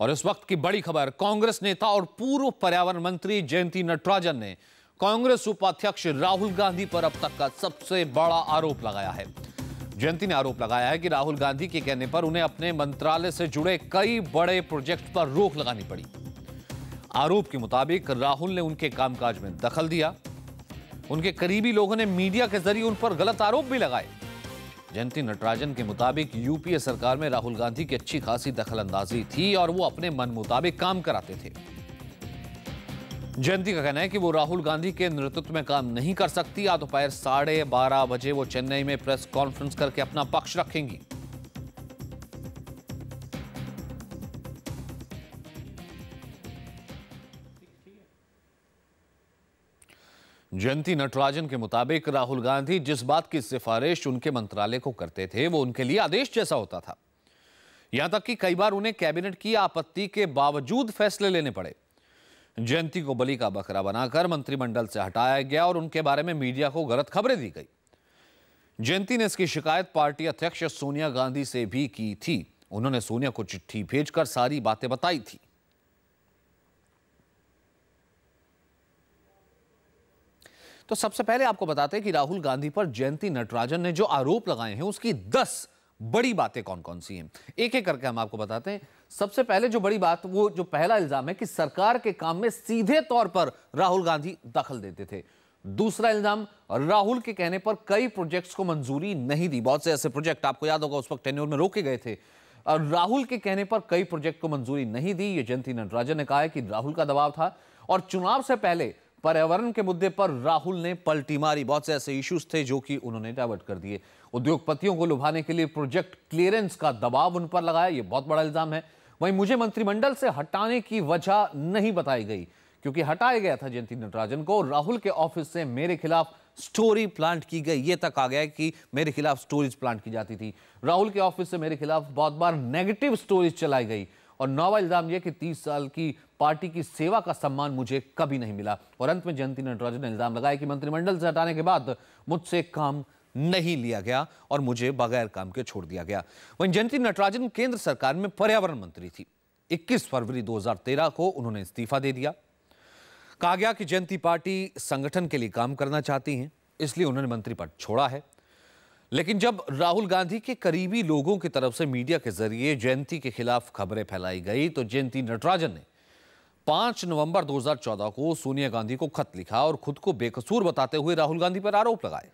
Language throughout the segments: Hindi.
और इस वक्त की बड़ी खबर कांग्रेस नेता और पूर्व पर्यावरण मंत्री जयंती नटराजन ने कांग्रेस उपाध्यक्ष राहुल गांधी पर अब तक का सबसे बड़ा आरोप लगाया है जयंती ने आरोप लगाया है कि राहुल गांधी के कहने पर उन्हें अपने मंत्रालय से जुड़े कई बड़े प्रोजेक्ट पर रोक लगानी पड़ी आरोप के मुताबिक राहुल ने उनके कामकाज में दखल दिया उनके करीबी लोगों ने मीडिया के जरिए उन पर गलत आरोप भी लगाए जयंती नटराजन के मुताबिक यूपीए सरकार में राहुल गांधी की अच्छी खासी दखल अंदाजी थी और वो अपने मन मुताबिक काम कराते थे जयंती का कहना है कि वो राहुल गांधी के नेतृत्व में काम नहीं कर सकती आ दोपहर साढ़े बारह बजे वो चेन्नई में प्रेस कॉन्फ्रेंस करके अपना पक्ष रखेंगी जयंती नटराजन के मुताबिक राहुल गांधी जिस बात की सिफारिश उनके मंत्रालय को करते थे वो उनके लिए आदेश जैसा होता था यहां तक कि कई बार उन्हें कैबिनेट की आपत्ति के बावजूद फैसले लेने पड़े जयंती को बलि का बकरा बनाकर मंत्रिमंडल से हटाया गया और उनके बारे में मीडिया को गलत खबरें दी गई जयंती ने इसकी शिकायत पार्टी अध्यक्ष सोनिया गांधी से भी की थी उन्होंने सोनिया को चिट्ठी भेजकर सारी बातें बताई थी तो सबसे पहले आपको बताते हैं कि राहुल गांधी पर जयंती नटराजन ने जो आरोप लगाए हैं उसकी दस बड़ी बातें कौन कौन सी हैं एक एक करके हम आपको बताते हैं सबसे पहले जो बड़ी बात वो जो पहला इल्जाम है कि सरकार के काम में सीधे तौर पर राहुल गांधी दखल देते थे दूसरा इल्जाम राहुल के कहने पर कई प्रोजेक्ट्स को मंजूरी नहीं दी बहुत से ऐसे प्रोजेक्ट आपको याद होगा उस वक्त टेन्योर में रोके गए थे और राहुल के कहने पर कई प्रोजेक्ट को मंजूरी नहीं दी ये जयंती नटराजन ने कहा है कि राहुल का दबाव था और चुनाव से पहले पर्यावरण के मुद्दे पर राहुल ने पलटी मारी बहुत से ऐसे इश्यूज थे जो कि उन्होंने डाइवर्ट कर दिए उद्योगपतियों को लुभाने के लिए प्रोजेक्ट क्लियरेंस का दबाव उन पर लगाया ये बहुत बड़ा इल्जाम है वहीं मुझे मंत्रिमंडल से हटाने की वजह नहीं बताई गई क्योंकि हटाया गया था जयंती नटराजन को राहुल के ऑफिस से मेरे खिलाफ स्टोरी प्लांट की गई ये तक आ गया कि मेरे खिलाफ स्टोरीज प्लांट की जाती थी राहुल के ऑफिस से मेरे खिलाफ बहुत बार नेगेटिव स्टोरीज चलाई गई और नौवा इल्ज़ाम यह कि तीस साल की पार्टी की सेवा का सम्मान मुझे कभी नहीं मिला और अंत में जयंती नटराजन ने इल्ज़ाम लगाया कि मंत्रिमंडल से हटाने के बाद मुझसे काम नहीं लिया गया और मुझे बगैर काम के छोड़ दिया गया वहीं जयंती नटराजन केंद्र सरकार में पर्यावरण मंत्री थी 21 फरवरी 2013 को उन्होंने इस्तीफा दे दिया कहा गया कि जयंती पार्टी संगठन के लिए काम करना चाहती हैं इसलिए उन्होंने मंत्री पद छोड़ा है लेकिन जब राहुल गांधी के करीबी लोगों की तरफ से मीडिया के जरिए जयंती के खिलाफ खबरें फैलाई गई तो जयंती नटराजन ने 5 नवंबर 2014 को सोनिया गांधी को खत लिखा और खुद को बेकसूर बताते हुए राहुल गांधी पर आरोप लगाए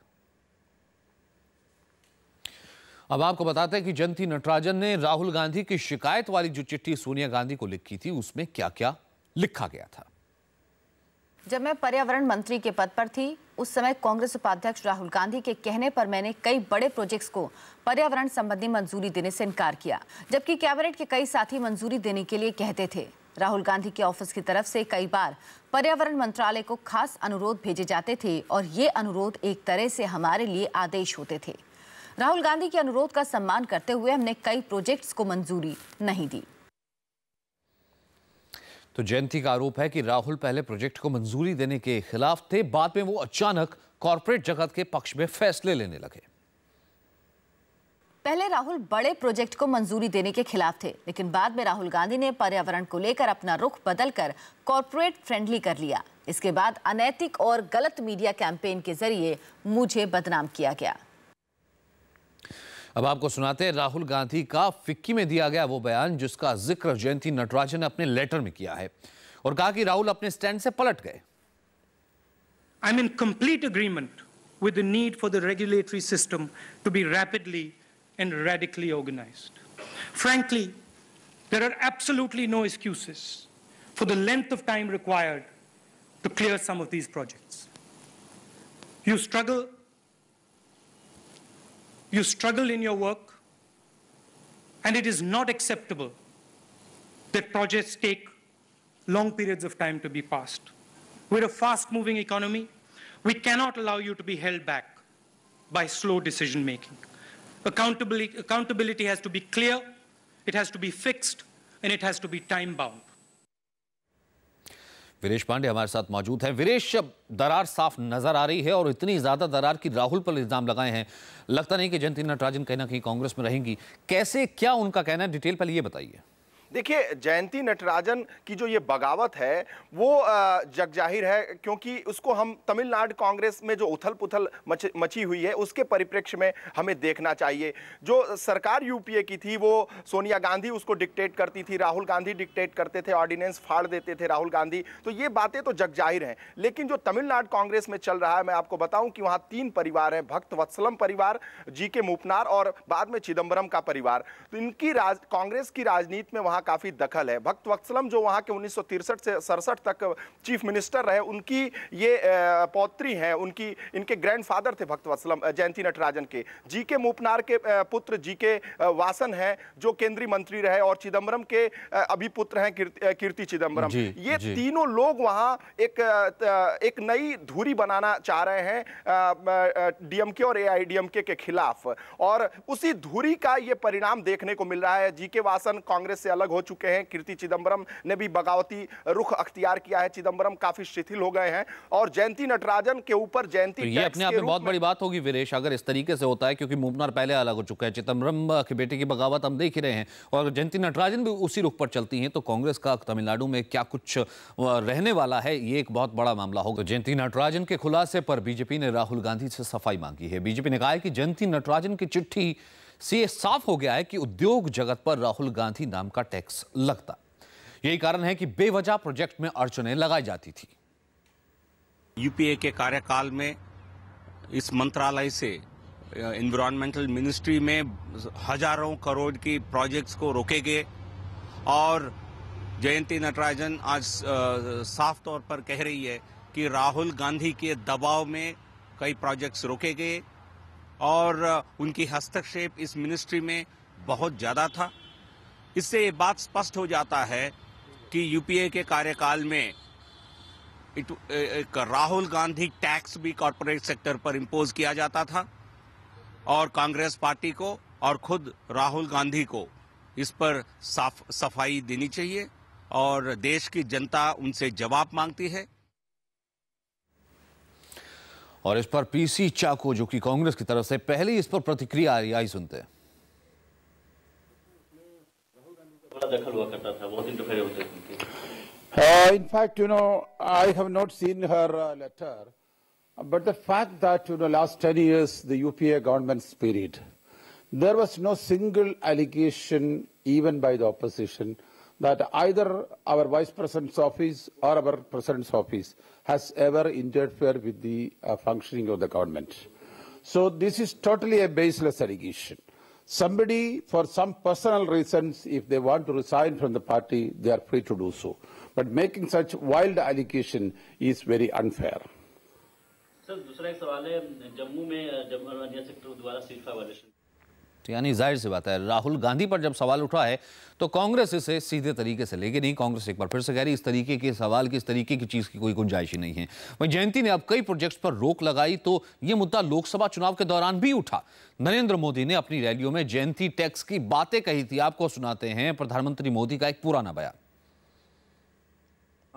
अब आपको बताते हैं कि जयंती नटराजन ने राहुल गांधी की शिकायत वाली जो चिट्ठी सोनिया गांधी को लिखी थी उसमें क्या क्या लिखा गया था जब मैं पर्यावरण मंत्री के पद पर थी उस समय कांग्रेस उपाध्यक्ष राहुल गांधी के कहने पर मैंने कई बड़े प्रोजेक्ट्स को पर्यावरण संबंधी मंजूरी देने से इनकार किया जबकि कैबिनेट के कई साथी मंजूरी देने के लिए कहते थे राहुल गांधी के ऑफिस की तरफ से कई बार पर्यावरण मंत्रालय को खास अनुरोध भेजे जाते थे और ये अनुरोध एक तरह से हमारे लिए आदेश होते थे राहुल गांधी के अनुरोध का सम्मान करते हुए हमने कई प्रोजेक्ट्स को मंजूरी नहीं दी तो जयंती का आरोप है कि राहुल पहले प्रोजेक्ट को मंजूरी देने के खिलाफ थे बाद में वो अचानक कॉरपोरेट जगत के पक्ष में फैसले लेने लगे पहले राहुल बड़े प्रोजेक्ट को मंजूरी देने के खिलाफ थे लेकिन बाद में राहुल गांधी ने पर्यावरण को लेकर अपना रुख बदलकर कॉरपोरेट फ्रेंडली कर लिया इसके बाद अनैतिक और गलत मीडिया कैंपेन के जरिए मुझे बदनाम किया गया अब आपको सुनाते हैं राहुल गांधी का फिक्की में दिया गया वो बयान जिसका जिक्र जयंती नटराजन ने अपने लेटर में किया है और कहा कि राहुल अपने स्टैंड से पलट गए I mean complete agreement with need for the regulatory system to be rapidly and radically organize frankly there are absolutely no excuses for the length of time required to clear some of these project you struggle you struggle in your work, and it is not acceptable that projects take long periods of time to be passed. We're a fast-moving economy. We cannot allow you to be held back by slow decision-making. Accountability, accountability has to be clear, it has to be fixed, and it has to be time-bound. Viresh Pandey हमारे साथ मौजूद हैं वीरेश दरार साफ नजर आ रही है और इतनी ज्यादा दरार की राहुल पर इल्जाम लगाए हैं लगता नहीं कि जयंती नटराजन कहीं ना कहीं कांग्रेस में रहेंगी कैसे क्या उनका कहना है डिटेल पहले ये बताइए देखिए जयंती नटराजन की जो ये बगावत है वो जग जाहिर है क्योंकि उसको हम तमिलनाडु कांग्रेस में जो उथल पुथल मच, मची हुई है उसके परिप्रेक्ष्य में हमें देखना चाहिए जो सरकार यूपीए की थी वो सोनिया गांधी उसको डिक्टेट करती थी राहुल गांधी डिक्टेट करते थे ऑर्डिनेंस फाड़ देते थे राहुल गांधी तो ये बातें तो जग जाहिर हैं लेकिन जो तमिलनाडु कांग्रेस में चल रहा है मैं आपको बताऊँ कि वहाँ तीन परिवार हैं भक्त वत्सलम परिवार जी के मुपनार और बाद में चिदम्बरम का परिवार तो इनकी राज कांग्रेस की राजनीति में वहाँ वहाँ काफ़ी दखल है भक्त वत्सलम जो वहाँ के उन्नीस से सड़सठ तक चीफ मिनिस्टर रहे उनकी ये पौत्री हैं उनकी इनके ग्रैंडफादर थे भक्त वत्सलम जयंती नटराजन के जी के मूपनार के पुत्र जी के वासन हैं जो केंद्रीय मंत्री रहे और चिदम्बरम के अभी पुत्र हैं कीर्ति चिदम्बरम ये जी। तीनों लोग वहाँ एक एक नई धुरी बनाना चाह रहे हैं डीएमके और एआईडीएमके के खिलाफ और उसी धुरी का ये परिणाम देखने को मिल रहा है जीके वासन कांग्रेस से अलग हो चुके हैं कीर्ति चिदम्बरम ने भी बगावती रुख अख्तियार किया है चिदम्बरम काफी शिथिल हो गए हैं और जयंती नटराजन के ऊपर जयंती तो अपने आप में बहुत बड़ी बात होगी विदेश अगर इस तरीके से होता है क्योंकि मुमनार पहले अलग हो चुका है चिदम्बरम के बेटे की बगावत हम देख ही रहे हैं और जयंती नटराजन भी उसी रुख पर चलती है तो कांग्रेस का तमिलनाडु में क्या कुछ रहने वाला है ये एक बहुत बड़ा मामला होगा जयंती नटराजन के खुलासे पर बीजेपी ने राहुल गांधी से सफाई मांगी है बीजेपी ने कहा है कि जयंती नटराजन की चिट्ठी से साफ हो गया है कि उद्योग जगत पर राहुल गांधी नाम का टैक्स लगता यही कारण है कि बेवजह प्रोजेक्ट में अड़चने लगाई जाती थी यूपीए के कार्यकाल में इस मंत्रालय से इन्वायरमेंटल मिनिस्ट्री में हजारों करोड़ की प्रोजेक्ट्स को रोके गए और जयंती नटराजन आज साफ तौर पर कह रही है कि राहुल गांधी के दबाव में कई प्रोजेक्ट्स रोके गए और उनकी हस्तक्षेप इस मिनिस्ट्री में बहुत ज़्यादा था इससे ये बात स्पष्ट हो जाता है कि यूपीए के कार्यकाल में इट एक राहुल गांधी टैक्स भी कॉरपोरेट सेक्टर पर इम्पोज किया जाता था और कांग्रेस पार्टी को और खुद राहुल गांधी को इस पर साफ सफाई देनी चाहिए और देश की जनता उनसे जवाब मांगती है और इस पर पीसी चाको जो कि कांग्रेस की तरफ से पहले इस पर प्रतिक्रिया आ रही आई सुनते हैं in fact you know I have not seen her letter but the fact that you know last ten years the UPA government spirit there was no single allegation even by the opposition that either our Vice President's office or our President's office has ever interfered with the uh, functioning of the government. So this is totally a baseless allegation. Somebody, for some personal reasons, if they want to resign from the party, they are free to do so. But making such wild allegation is very unfair. Sir the एक सवाल है जम्मू में जम्मू सेक्टर द्वारा सीफा वायलेशन तो यानी जाहिर सी बात है राहुल गांधी पर जब सवाल उठा है तो कांग्रेस इसे सीधे तरीके से लेके नहीं कांग्रेस एक बार फिर से कह रही इस तरीके के सवाल की इस तरीके की चीज़ की कोई गुंजाइश ही नहीं है वहीं जयंती ने अब कई प्रोजेक्ट्स पर रोक लगाई तो ये मुद्दा लोकसभा चुनाव के दौरान भी उठा नरेंद्र मोदी ने अपनी रैलियों में जयंती टैक्स की बातें कही थी आपको सुनाते हैं प्रधानमंत्री मोदी का एक पुराना बयान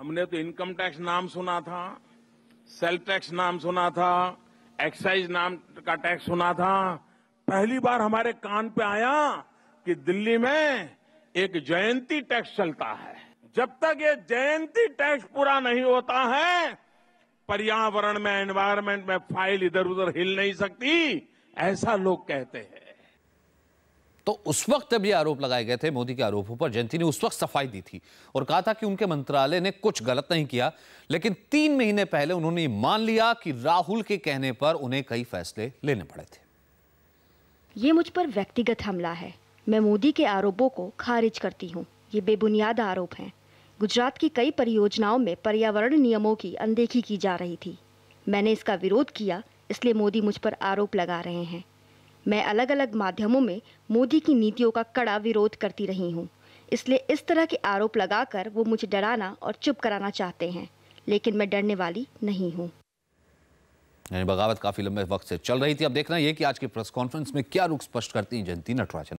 हमने तो इनकम टैक्स नाम सुना था सेल टैक्स नाम सुना था एक्साइज नाम का टैक्स सुना था पहली बार हमारे कान पे आया कि दिल्ली में एक जयंती टैक्स चलता है जब तक ये जयंती टैक्स पूरा नहीं होता है पर्यावरण में एनवायरमेंट में फाइल इधर उधर हिल नहीं सकती ऐसा लोग कहते हैं तो उस वक्त जब ये आरोप लगाए गए थे मोदी के आरोपों पर जयंती ने उस वक्त सफाई दी थी और कहा था कि उनके मंत्रालय ने कुछ गलत नहीं किया लेकिन तीन महीने पहले उन्होंने मान लिया कि राहुल के कहने पर उन्हें कई फैसले लेने पड़े थे ये मुझ पर व्यक्तिगत हमला है मैं मोदी के आरोपों को खारिज करती हूँ ये बेबुनियाद आरोप हैं गुजरात की कई परियोजनाओं में पर्यावरण नियमों की अनदेखी की जा रही थी मैंने इसका विरोध किया इसलिए मोदी मुझ पर आरोप लगा रहे हैं मैं अलग अलग माध्यमों में मोदी की नीतियों का कड़ा विरोध करती रही हूँ इसलिए इस तरह के आरोप लगाकर वो मुझे डराना और चुप कराना चाहते हैं लेकिन मैं डरने वाली नहीं हूँ यानी बगावत काफी लंबे वक्त से चल रही थी अब देखना यह कि आज की प्रेस कॉन्फ्रेंस में क्या रुख स्पष्ट करती हैं जयंती नटराजन